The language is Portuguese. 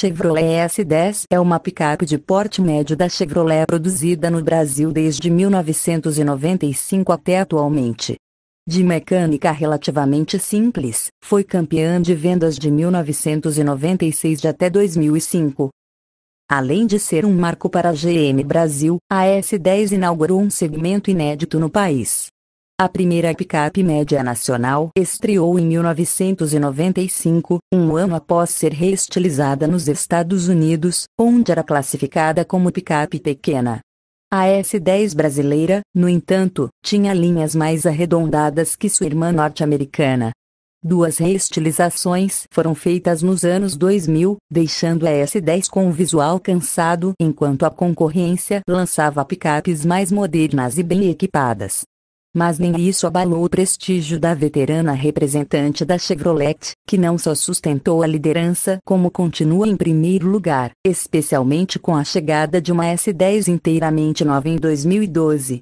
Chevrolet S10 é uma picape de porte médio da Chevrolet produzida no Brasil desde 1995 até atualmente. De mecânica relativamente simples, foi campeã de vendas de 1996 até 2005. Além de ser um marco para a GM Brasil, a S10 inaugurou um segmento inédito no país. A primeira picape média nacional estreou em 1995, um ano após ser reestilizada nos Estados Unidos, onde era classificada como picape pequena. A S10 brasileira, no entanto, tinha linhas mais arredondadas que sua irmã norte-americana. Duas reestilizações foram feitas nos anos 2000, deixando a S10 com um visual cansado enquanto a concorrência lançava picapes mais modernas e bem equipadas mas nem isso abalou o prestígio da veterana representante da Chevrolet, que não só sustentou a liderança como continua em primeiro lugar, especialmente com a chegada de uma S10 inteiramente nova em 2012,